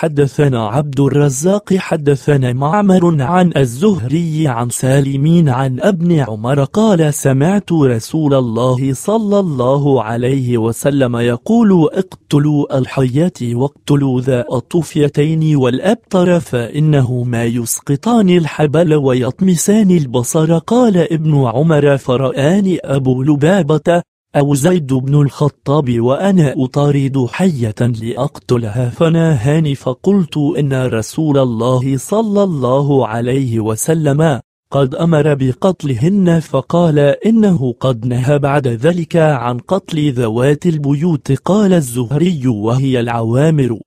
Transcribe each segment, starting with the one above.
حدثنا عبد الرزاق حدثنا معمر عن الزهري عن سالمين عن ابن عمر قال سمعت رسول الله صلى الله عليه وسلم يقول اقتلوا الحيات واقتلوا ذا الطفيتين فانه فإنهما يسقطان الحبل ويطمسان البصر قال ابن عمر فرآني أبو لبابة أو زيد بن الخطاب وأنا أطارد حية لأقتلها فناهاني فقلت إن رسول الله صلى الله عليه وسلم قد أمر بقتلهن فقال إنه قد نهى بعد ذلك عن قتل ذوات البيوت قال الزهري وهي العوامر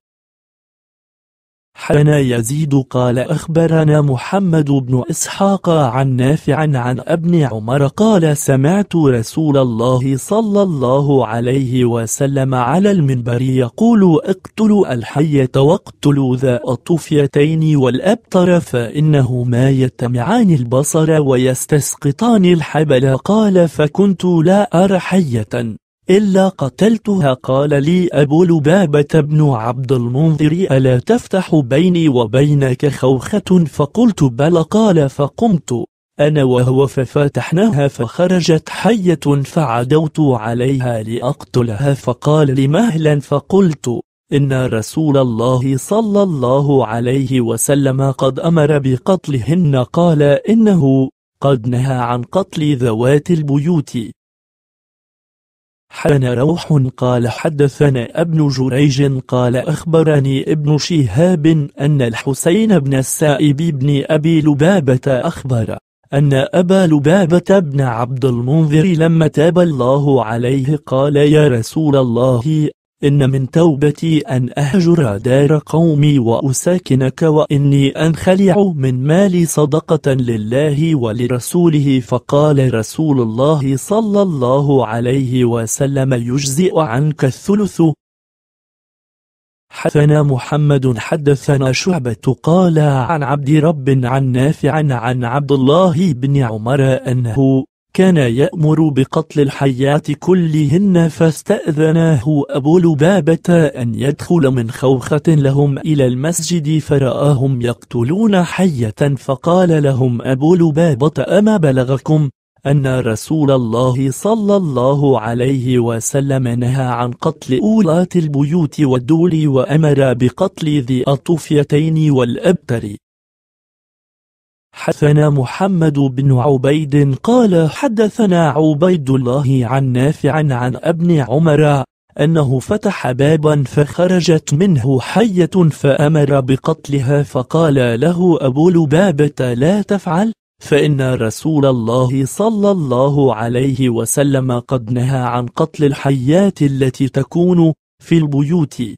حنا يزيد قال أخبرنا محمد بن إسحاق عن نافع عن ابن عمر قال سمعت رسول الله صلى الله عليه وسلم على المنبر يقول اقتلوا الحية واقتلوا ذا الطفيتين والأبطر فإنهما يتمعان البصر ويستسقطان الحبل قال فكنت لا أرى حية إلا قتلتها قال لي أبو لبابة بن عبد المنذر ألا تفتح بيني وبينك خوخة فقلت بل قال فقمت أنا وهو ففتحناها فخرجت حية فعدوت عليها لأقتلها فقال لي مهلا فقلت إن رسول الله صلى الله عليه وسلم قد أمر بقتلهن قال إنه قد نهى عن قتل ذوات البيوت حدثنا روح قال حدثنا ابن جريج قال أخبرني ابن شهاب أن الحسين بن السائب بن أبي لبابة أخبر أن أبا لبابة بن عبد المنذر لما تاب الله عليه قال يا رسول الله إن من توبتي أن أهجر دار قومي وأساكنك وإني أنخلع من مالي صدقة لله ولرسوله فقال رسول الله صلى الله عليه وسلم يجزئ عنك الثلث حدثنا محمد حدثنا شعبة قال عن عبد رب عن نافع عن عبد الله بن عمر أنه كان يأمر بقتل الحيات كلهن فاستأذناه أبو لبابة أن يدخل من خوخة لهم إلى المسجد فرآهم يقتلون حية فقال لهم أبو لبابة أما بلغكم أن رسول الله صلى الله عليه وسلم نهى عن قتل أولاة البيوت والدول وأمر بقتل ذي الطفيتين والأبتر حدثنا محمد بن عبيد قال حدثنا عبيد الله عن نافع عن ابن عمر أنه فتح بابا فخرجت منه حية فأمر بقتلها فقال له أبو لبابة لا تفعل فإن رسول الله صلى الله عليه وسلم قد نهى عن قتل الحيات التي تكون في البيوت